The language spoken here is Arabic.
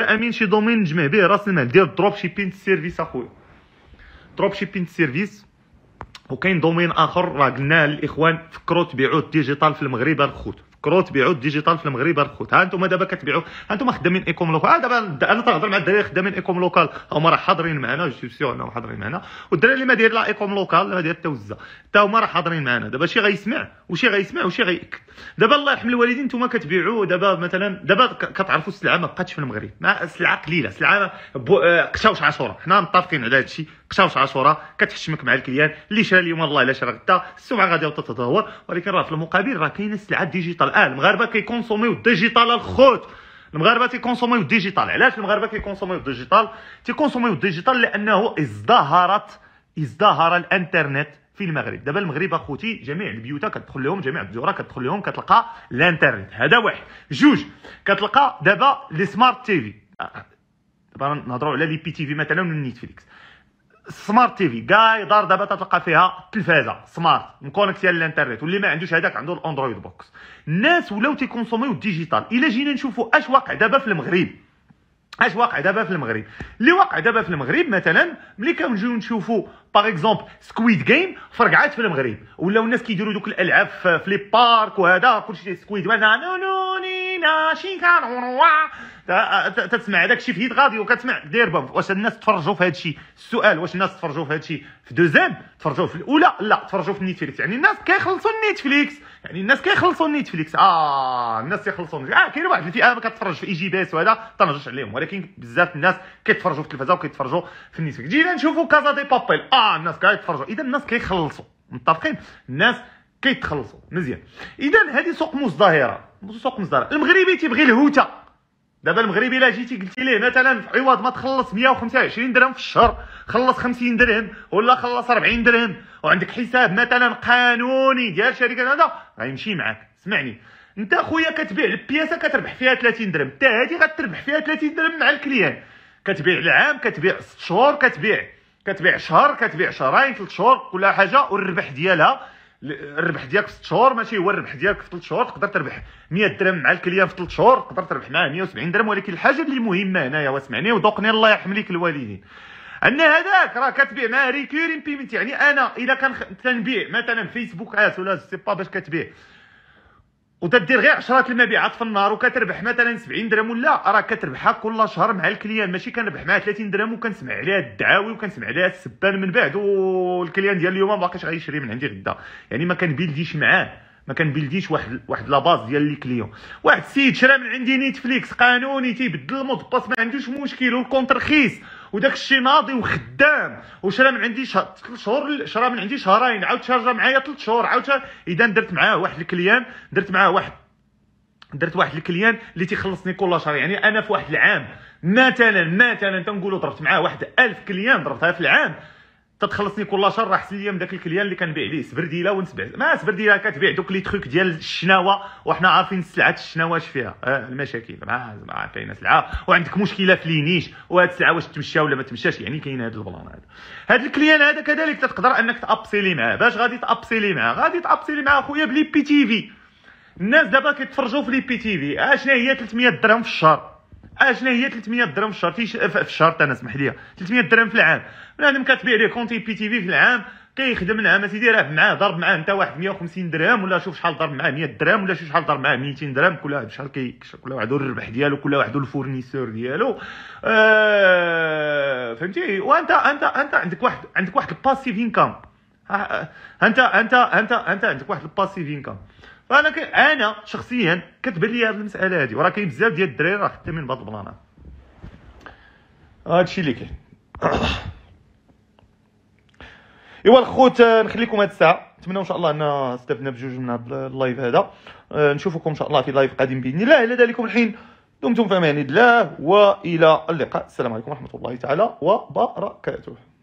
امين شي دومين نجمع به راس المال دير الدروب شيبين سيرفيس اخويا دروب شيبين سيرفيس وكاين دومين اخر راه قلناه للاخوان فكروا تبيعوا الديجيتال في المغرب الخوت كرو تبيعوا الديجيتال في المغرب الخوت ها انتم دابا كتبيعوا ها انتم خدامين ايكوم لوكال دابا انا تنهضر مع الدراري خدامين ايكوم لوكال هما راه حاضرين معنا جو سيغ انهم حاضرين معنا والدراري اللي ما داير لا ايكوم لوكال ما داير حتى وزه حتى هما راه حاضرين معنا دابا شي غيسمع وشي غيسمع وشي غياكد دابا الله يرحم الوالدين انتم كتبيعوا دابا مثلا دابا كتعرفوا السلعه ما بقاتش في المغرب ما السلعه قليله السلعه آه، قشاوش عاشوره حنا متفقين على هذا الشيء قشاوش عاشوره كتحشمك مع الكليان اللي شرا اليوم الله الا شرا غدا السمعه غادي تتدهور ولكن راه في المقابل راه كاينه السلعه ديجيتال الان المغاربه كيكونسوميو الديجيتال الخوت المغاربه تيكونسوميو الديجيتال علاش المغاربه كيكونسوميو الديجيتال تيكونسوميو الديجيتال لانه ازدهرت ازدهر الانترنت في المغرب دابا المغرب اخوتي جميع البيوت كتدخل لهم جميع الدوره كتدخل لهم كتلقى الانترنت هذا واحد جوج كتلقى دابا لي سمارت تي في دابا نهضروا على لي بي تي في مثلا ونتفليكس سمارت تي في كاع دار دابا تلقى فيها التلفازه سمارت مكونكتي على الانترنت واللي ما عندوش هذاك عنده الاندرويد بوكس الناس ولاو تيكونسوميو الديجيتال الا جينا نشوفوا اش واقع دابا في المغرب اش واقع دابا في المغرب اللي واقع دابا في المغرب مثلا ملي كنجيو نشوفوا باغ اكزومبل سكويد جيم فرقعات في المغرب ولاو الناس كيديروا دوك الالعاب في لي بارك وهذا كلشي سكويد وانا نونوني شين شي وا تسمع هذاك الشيء في هيد غادي وكتسمع دير باب واش الناس تفرجوا في هذا الشيء السؤال واش الناس تفرجوا في هذا الشيء في دوزيام تفرجوا في الاولى لا تفرجوا في نيتفليكس يعني الناس كيخلصوا نيتفليكس يعني الناس كيخلصوا نيتفليكس اه الناس يخلصوا اه كاين واحد الفئه كتفرج في اي جي بي اس وهذا تنرجع عليهم ولكن بزاف الناس كيتفرجوا في التلفزه وكيتفرجوا في نيتفليكس جينا نشوفوا كازا دي بابيل اه الناس كيتفرجوا اذا الناس كيخلصوا متفقين الناس كيتخلصوا مزيان اذا هذه سوق مزدهره سوق مزدهره المغربي تيبغي الهوته دابا المغربي الا جيتي قلتي ليه مثلا في عوض ما تخلص 125 درهم في الشهر خلص 50 درهم ولا خلص 40 درهم وعندك حساب مثلا قانوني ديال شركه هذا غيمشي معاك سمعني انت خويا كتبيع البياسه كتربح فيها 30 درهم حتى هذه غتربح فيها 30 درهم مع الكليان كتبيع العام كتبيع 6 شهور كتبيع كتبيع شهر كتبيع شهرين ثلاث شهور كل حاجه والربح ديالها الربح ديالك في 6 شهور ماشي هو الربح ديالك في 3 شهور تقدر تربح 100 درهم مع الكليان في 3 شهور تقدر تربح معاه 170 درهم ولكن الحاجه اللي مهمه هنايا واسمعني ودقني الله يرحم ليك الوالدين ان هذاك راه كتبيع مع ريكيرين بيمنت يعني انا الا كان تنبيع مثلا فيسبوك اس ولا سي با باش كتبيع وتدير غير عشرات المبيعات في النهار وكتربح مثلا 70 درهم ولا راه كتربحها كل شهر مع الكليان ماشي كنربح معاه 30 درهم وكنسمع عليها الدعاوي وكنسمع عليها السبان من بعد والكليان ديال اليوم ما باقيش غيشري من عندي غدا يعني ما كنبيلديش معاه ما كنبيلديش واحد واحد لاباز ديال لي كليون واحد السيد شرا من عندي نيتفليكس قانوني تيبدل المود باس ما عندوش مشكل والكونت رخيص وداك الشيء ناضي وخدام وشرا من عندي شهر شهور شرا من عندي شهرين عاود شارجا معايا ثلاث شهور عاود اذا درت معاه واحد الكليان درت معاه واحد درت واحد الكليان اللي تيخلصني كل شهر يعني انا في واحد العام مثلا مثلا تنقولوا ضربت معاه واحد 1000 كليان ضربتها في العام تتخلصني كل شهر راه حسن من داك الكليان اللي كنبيع ليه سبرديله ونسبع ما سبرديله كتبيع دوك لي تخوك ديال الشناوه وحنا عارفين سلعه الشناوه اش فيها آه المشاكل ما زعما كاينه سلعه وعندك مشكله في لينيش وهاد السلعه واش تمشى ولا ما تمشاش يعني كاين هاد البلان هذا هاد الكليان هذا كذلك تقدر انك تابسيلي معاه باش غادي تابسيلي معاه غادي تابسيلي معاه خويا بلي بي تي في الناس دابا كيتفرجوا في لي بي تي في اشنا هي 300 درهم في الشهر اشنا هي 300 درهم في الشهر في الشهر انا اسمح لي 300 درهم في العام بنادم كتبيع ليه كونتي بي تي في في العام كيخدم العام اسيدي راه معاه ضرب معاه انت واحد 150 درهم ولا شوف شحال ضرب معاه 100 درهم ولا شوف شحال ضرب معاه 200 درهم كل واحد شحال كي كل واحد الربح ديالو كل واحد الفورنيسور ديالو آه فهمتي وانت انت انت عندك واحد عندك واحد الباسيف انكم انت انت انت انت عندك واحد الباسيف انكم فانا ك... انا شخصيا كتبان لي هذه المساله هذه وراه كاين بزاف ديال الدراري راه خدامين بهاد هذا هادشي اللي كاين ايوا الخوت آه، نخليكم هاد الساعه نتمنى ان شاء الله ان استفدنا بجوج من هذا اللايف هذا آه، نشوفكم ان شاء الله في لايف قادم باذن الله الى ذلكم الحين دمتم في امان الله والى اللقاء السلام عليكم ورحمه الله تعالى وبركاته